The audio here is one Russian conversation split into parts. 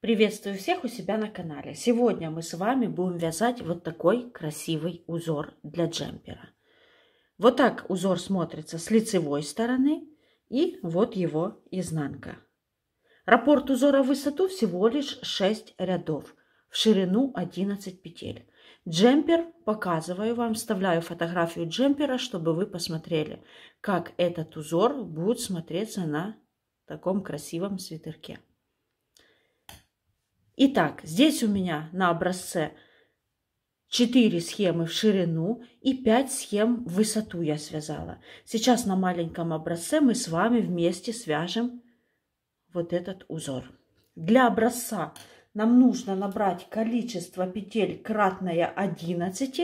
Приветствую всех у себя на канале. Сегодня мы с вами будем вязать вот такой красивый узор для джемпера. Вот так узор смотрится с лицевой стороны и вот его изнанка. Раппорт узора в высоту всего лишь 6 рядов, в ширину 11 петель. Джемпер показываю вам, вставляю фотографию джемпера, чтобы вы посмотрели, как этот узор будет смотреться на таком красивом свитерке. Итак, здесь у меня на образце 4 схемы в ширину и 5 схем в высоту я связала. Сейчас на маленьком образце мы с вами вместе свяжем вот этот узор. Для образца нам нужно набрать количество петель кратное 11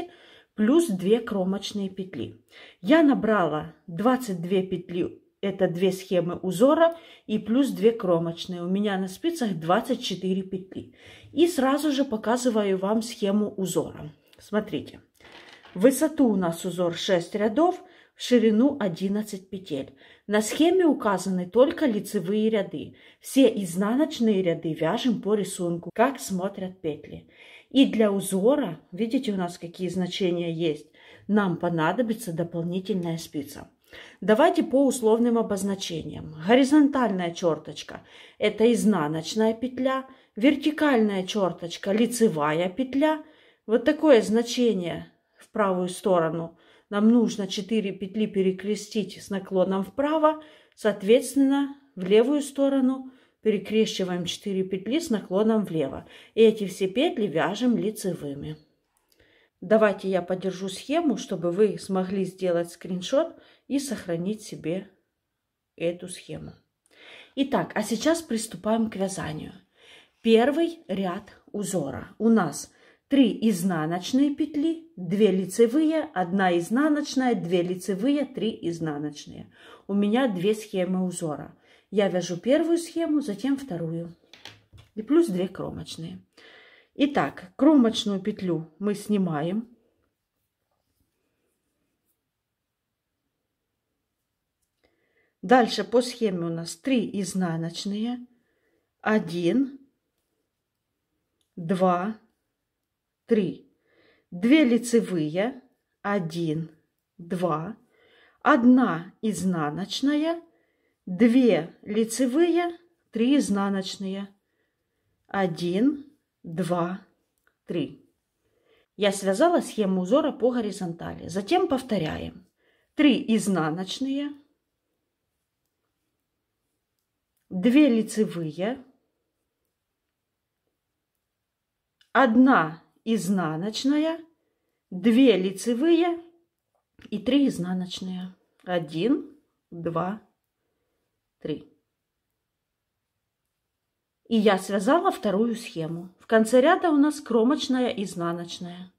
плюс 2 кромочные петли. Я набрала 22 петли это две схемы узора и плюс две кромочные. У меня на спицах 24 петли. И сразу же показываю вам схему узора. Смотрите. высоту у нас узор 6 рядов, ширину 11 петель. На схеме указаны только лицевые ряды. Все изнаночные ряды вяжем по рисунку, как смотрят петли. И для узора, видите у нас какие значения есть, нам понадобится дополнительная спица. Давайте по условным обозначениям. Горизонтальная черточка – это изнаночная петля, вертикальная черточка – лицевая петля. Вот такое значение в правую сторону. Нам нужно 4 петли перекрестить с наклоном вправо, соответственно, в левую сторону перекрещиваем 4 петли с наклоном влево. И эти все петли вяжем лицевыми. Давайте я подержу схему, чтобы вы смогли сделать скриншот и сохранить себе эту схему. Итак, а сейчас приступаем к вязанию. Первый ряд узора. У нас 3 изнаночные петли, 2 лицевые, 1 изнаночная, 2 лицевые, 3 изнаночные. У меня 2 схемы узора. Я вяжу первую схему, затем вторую. И плюс 2 кромочные. Итак, кромочную петлю мы снимаем. Дальше по схеме у нас 3 изнаночные, 1, 2, 3, 2 лицевые, 1, 2, 1 изнаночная, 2 лицевые, 3 изнаночные, 1, два, три. Я связала схему узора по горизонтали. Затем повторяем. Три изнаночные, две лицевые, одна изнаночная, две лицевые и три изнаночные. Один, два, три. И я связала вторую схему. В конце ряда у нас кромочная и изнаночная.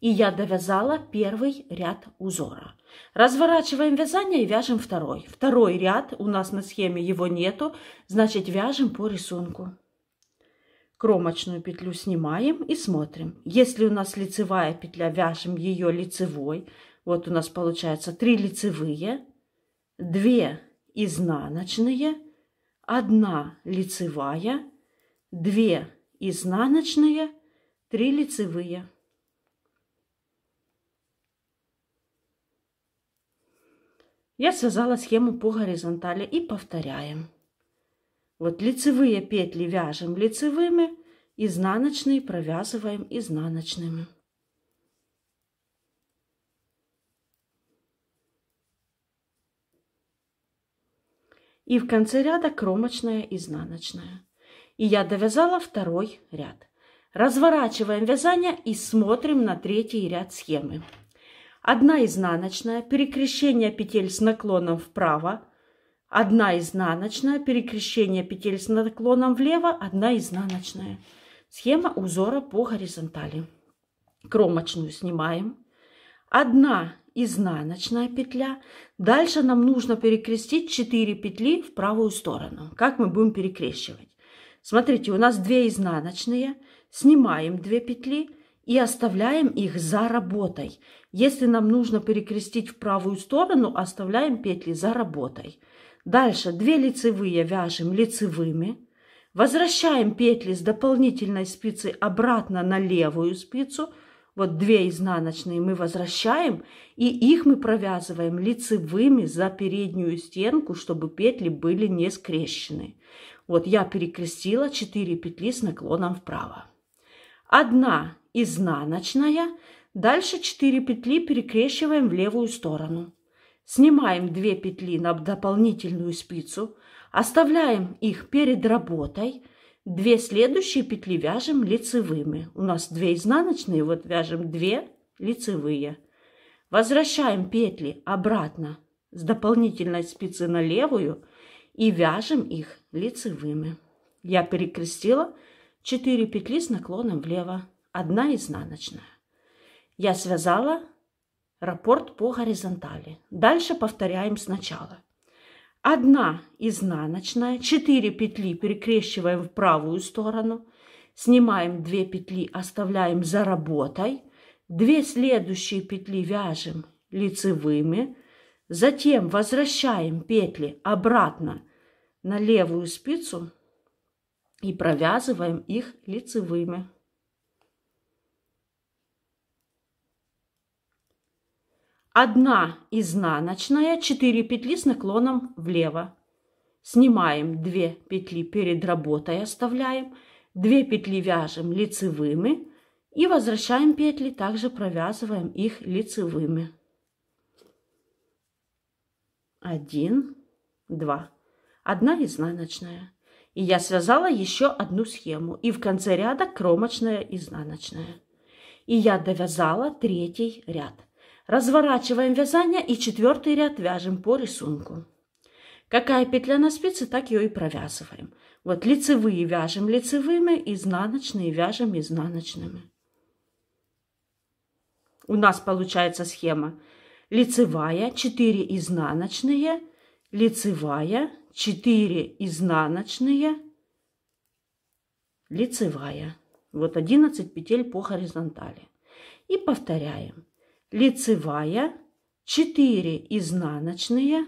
И я довязала первый ряд узора. Разворачиваем вязание и вяжем второй. Второй ряд у нас на схеме его нету, значит вяжем по рисунку. Кромочную петлю снимаем и смотрим. Если у нас лицевая петля, вяжем ее лицевой. Вот у нас получается 3 лицевые, 2 изнаночные – одна лицевая, две изнаночные, три лицевые. Я связала схему по горизонтали и повторяем. Вот лицевые петли вяжем лицевыми, изнаночные провязываем изнаночными. и в конце ряда кромочная изнаночная. И я довязала второй ряд. Разворачиваем вязание и смотрим на третий ряд схемы. Одна изнаночная, перекрещение петель с наклоном вправо, одна изнаночная, перекрещение петель с наклоном влево, одна изнаночная. Схема узора по горизонтали. Кромочную снимаем. Одна изнаночная петля. Дальше нам нужно перекрестить 4 петли в правую сторону. Как мы будем перекрещивать? Смотрите, у нас 2 изнаночные. Снимаем 2 петли и оставляем их за работой. Если нам нужно перекрестить в правую сторону, оставляем петли за работой. Дальше 2 лицевые вяжем лицевыми. Возвращаем петли с дополнительной спицы обратно на левую спицу – вот две изнаночные мы возвращаем, и их мы провязываем лицевыми за переднюю стенку, чтобы петли были не скрещены. Вот я перекрестила 4 петли с наклоном вправо. Одна изнаночная, дальше 4 петли перекрещиваем в левую сторону. Снимаем 2 петли на дополнительную спицу, оставляем их перед работой – Две следующие петли вяжем лицевыми. У нас две изнаночные, вот вяжем две лицевые. Возвращаем петли обратно с дополнительной спицы на левую и вяжем их лицевыми. Я перекрестила 4 петли с наклоном влево, одна изнаночная. Я связала раппорт по горизонтали. Дальше повторяем сначала. 1 изнаночная, 4 петли перекрещиваем в правую сторону, снимаем 2 петли, оставляем за работой, 2 следующие петли вяжем лицевыми, затем возвращаем петли обратно на левую спицу и провязываем их лицевыми. 1 изнаночная, 4 петли с наклоном влево. Снимаем 2 петли перед работой, оставляем, 2 петли вяжем лицевыми и возвращаем петли, также провязываем их лицевыми. 1, 2, 1 изнаночная. И я связала еще одну схему. И в конце ряда кромочная изнаночная. И я довязала третий ряд. Разворачиваем вязание и четвертый ряд вяжем по рисунку. Какая петля на спице, так ее и провязываем. Вот лицевые вяжем лицевыми, изнаночные вяжем изнаночными. У нас получается схема лицевая, 4 изнаночные, лицевая, 4 изнаночные, лицевая. Вот 11 петель по горизонтали. И повторяем лицевая, 4 изнаночные,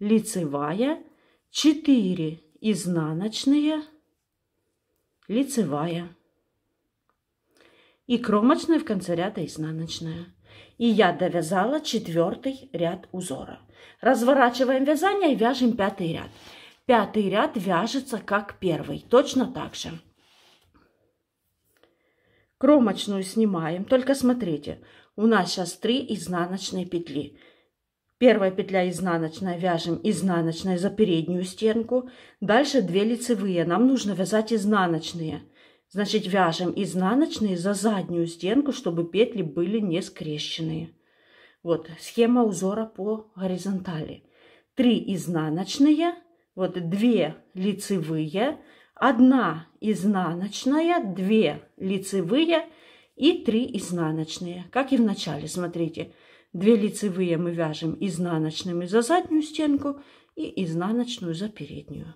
лицевая, 4 изнаночные, лицевая. И кромочная в конце ряда изнаночная. И я довязала четвертый ряд узора. Разворачиваем вязание и вяжем пятый ряд. Пятый ряд вяжется как первый, точно так же. Кромочную снимаем. Только смотрите, у нас сейчас три изнаночные петли. Первая петля изнаночная, вяжем изнаночной за переднюю стенку. Дальше 2 лицевые, нам нужно вязать изнаночные. Значит, вяжем изнаночные за заднюю стенку, чтобы петли были не скрещенные. Вот схема узора по горизонтали. 3 изнаночные, вот 2 лицевые, Одна изнаночная, две лицевые и три изнаночные. Как и в начале, смотрите. Две лицевые мы вяжем изнаночными за заднюю стенку и изнаночную за переднюю.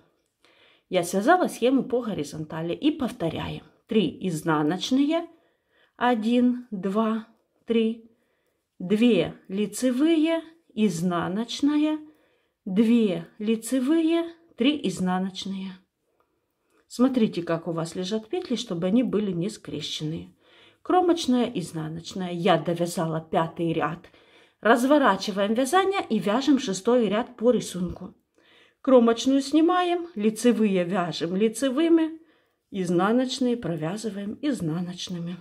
Я связала схему по горизонтали и повторяем. Три изнаночные, один, два, три, две лицевые, изнаночная, две лицевые, три изнаночные. Смотрите, как у вас лежат петли, чтобы они были не скрещенные. Кромочная, изнаночная. Я довязала пятый ряд. Разворачиваем вязание и вяжем шестой ряд по рисунку. Кромочную снимаем, лицевые вяжем лицевыми, изнаночные провязываем изнаночными.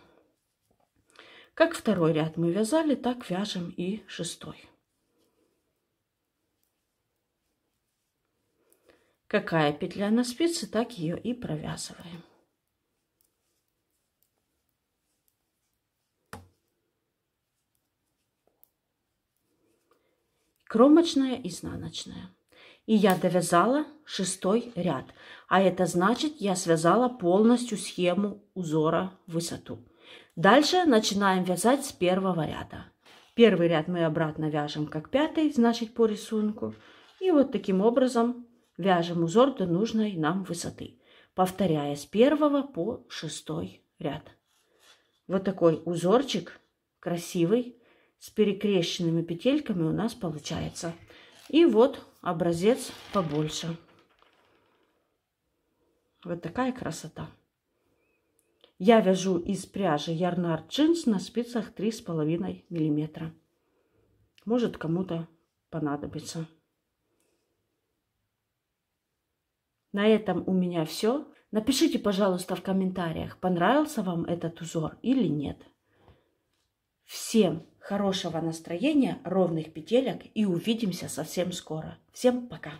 Как второй ряд мы вязали, так вяжем и шестой. Какая петля на спице, так ее и провязываем. Кромочная, изнаночная. И я довязала шестой ряд. А это значит, я связала полностью схему узора высоту. Дальше начинаем вязать с первого ряда. Первый ряд мы обратно вяжем как пятый, значит по рисунку. И вот таким образом Вяжем узор до нужной нам высоты, повторяя с первого по шестой ряд. Вот такой узорчик красивый, с перекрещенными петельками у нас получается. И вот образец побольше. Вот такая красота. Я вяжу из пряжи ярнард джинс на спицах 3,5 мм. Может кому-то понадобится. На этом у меня все. Напишите, пожалуйста, в комментариях, понравился вам этот узор или нет. Всем хорошего настроения, ровных петелек и увидимся совсем скоро. Всем пока!